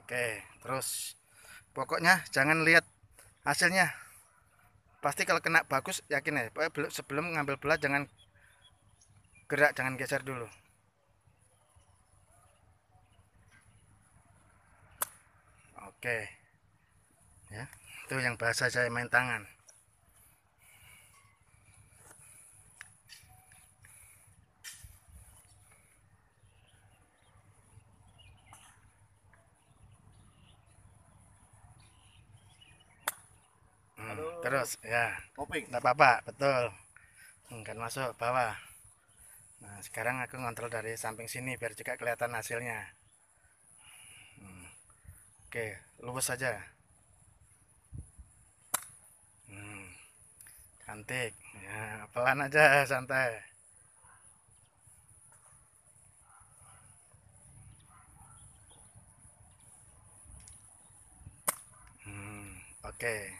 oke terus pokoknya jangan lihat hasilnya pasti kalau kena bagus yakin ya sebelum ngambil belah jangan gerak jangan geser dulu oke ya itu yang bahasa saya main tangan terus ya popping nggak apa-apa betul hmm, kan masuk bawah nah sekarang aku ngontrol dari samping sini biar juga kelihatan hasilnya hmm. oke lurus saja hmm. cantik ya pelan aja santai hmm. oke